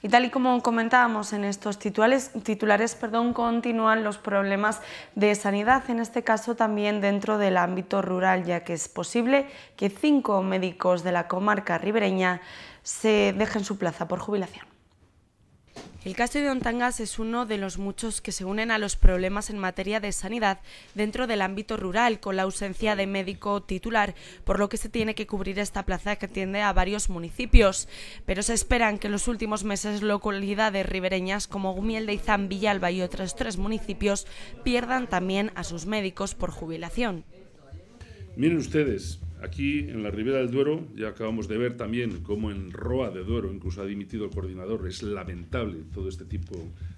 Y tal y como comentábamos en estos titulares, titulares perdón, continúan los problemas de sanidad, en este caso también dentro del ámbito rural, ya que es posible que cinco médicos de la comarca ribereña se dejen su plaza por jubilación. El caso de Ontangas es uno de los muchos que se unen a los problemas en materia de sanidad dentro del ámbito rural, con la ausencia de médico titular, por lo que se tiene que cubrir esta plaza que atiende a varios municipios. Pero se esperan que en los últimos meses localidades ribereñas como Gumiel de Villalba y otros tres municipios pierdan también a sus médicos por jubilación. Miren ustedes, Aquí, en la Ribera del Duero, ya acabamos de ver también cómo en Roa de Duero incluso ha dimitido el coordinador. Es lamentable todo este tipo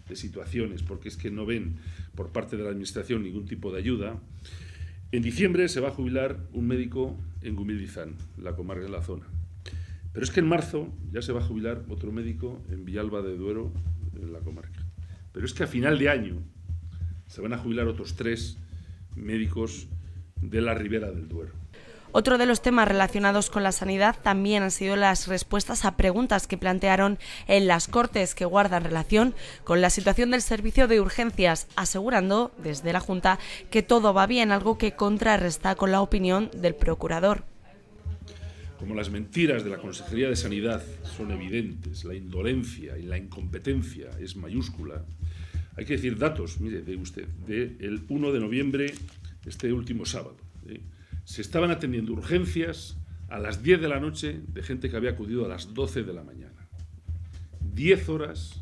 de situaciones, porque es que no ven por parte de la Administración ningún tipo de ayuda. En diciembre se va a jubilar un médico en Gumildizán, la comarca de la zona. Pero es que en marzo ya se va a jubilar otro médico en Villalba de Duero, en la comarca. Pero es que a final de año se van a jubilar otros tres médicos de la Ribera del Duero. Otro de los temas relacionados con la sanidad también han sido las respuestas a preguntas que plantearon en las Cortes que guardan relación con la situación del servicio de urgencias, asegurando desde la Junta que todo va bien, algo que contrarresta con la opinión del procurador. Como las mentiras de la Consejería de Sanidad son evidentes, la indolencia y la incompetencia es mayúscula, hay que decir datos, mire, de usted, del 1 de noviembre, este último sábado. ¿eh? se estaban atendiendo urgencias a las 10 de la noche de gente que había acudido a las 12 de la mañana. 10 horas,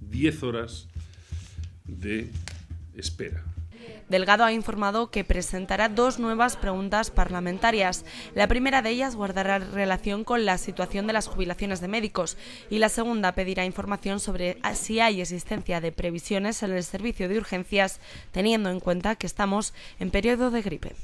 10 horas de espera. Delgado ha informado que presentará dos nuevas preguntas parlamentarias. La primera de ellas guardará relación con la situación de las jubilaciones de médicos y la segunda pedirá información sobre si hay existencia de previsiones en el servicio de urgencias, teniendo en cuenta que estamos en periodo de gripe.